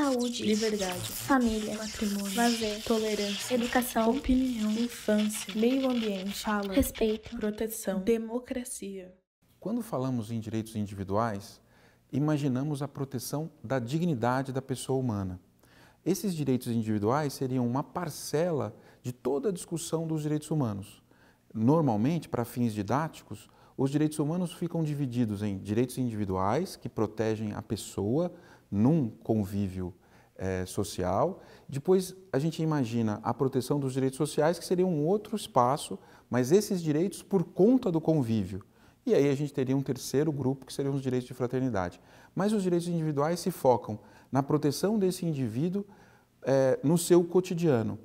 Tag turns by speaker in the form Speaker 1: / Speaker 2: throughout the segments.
Speaker 1: saúde, liberdade, família, matrimônio, lazer, tolerância, educação, opinião, infância, meio ambiente, fala, respeito, proteção, democracia. Quando falamos em direitos individuais, imaginamos a proteção da dignidade da pessoa humana. Esses direitos individuais seriam uma parcela de toda a discussão dos direitos humanos. Normalmente, para fins didáticos, os direitos humanos ficam divididos em direitos individuais, que protegem a pessoa num convívio é, social. Depois, a gente imagina a proteção dos direitos sociais, que seria um outro espaço, mas esses direitos por conta do convívio. E aí a gente teria um terceiro grupo, que seriam os direitos de fraternidade. Mas os direitos individuais se focam na proteção desse indivíduo é, no seu cotidiano.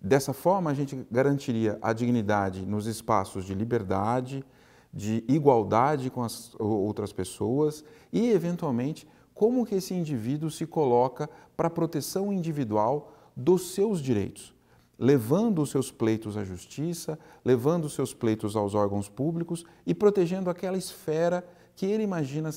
Speaker 1: Dessa forma, a gente garantiria a dignidade nos espaços de liberdade, de igualdade com as outras pessoas e, eventualmente, como que esse indivíduo se coloca para a proteção individual dos seus direitos, levando os seus pleitos à justiça, levando os seus pleitos aos órgãos públicos e protegendo aquela esfera que ele imagina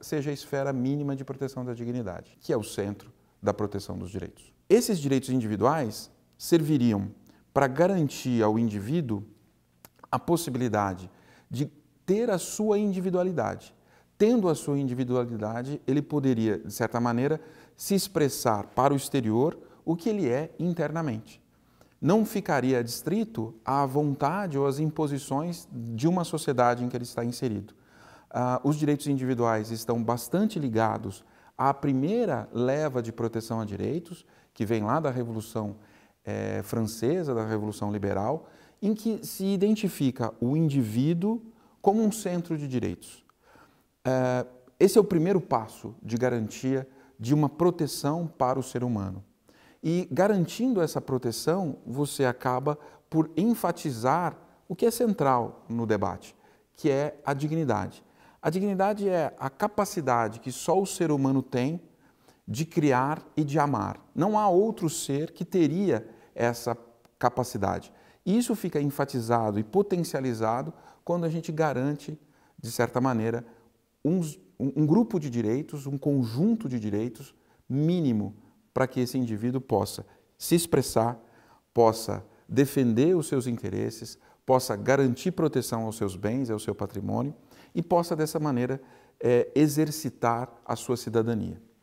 Speaker 1: seja a esfera mínima de proteção da dignidade, que é o centro da proteção dos direitos. Esses direitos individuais serviriam para garantir ao indivíduo a possibilidade de ter a sua individualidade. Tendo a sua individualidade, ele poderia, de certa maneira, se expressar para o exterior o que ele é internamente. Não ficaria adstrito à vontade ou às imposições de uma sociedade em que ele está inserido. Ah, os direitos individuais estão bastante ligados à primeira leva de proteção a direitos, que vem lá da Revolução é, Francesa, da Revolução Liberal, em que se identifica o indivíduo como um centro de direitos. É, esse é o primeiro passo de garantia de uma proteção para o ser humano. E garantindo essa proteção, você acaba por enfatizar o que é central no debate, que é a dignidade. A dignidade é a capacidade que só o ser humano tem de criar e de amar. Não há outro ser que teria essa capacidade. Isso fica enfatizado e potencializado quando a gente garante, de certa maneira, um, um grupo de direitos, um conjunto de direitos mínimo para que esse indivíduo possa se expressar, possa defender os seus interesses, possa garantir proteção aos seus bens, ao seu patrimônio e possa, dessa maneira, é, exercitar a sua cidadania.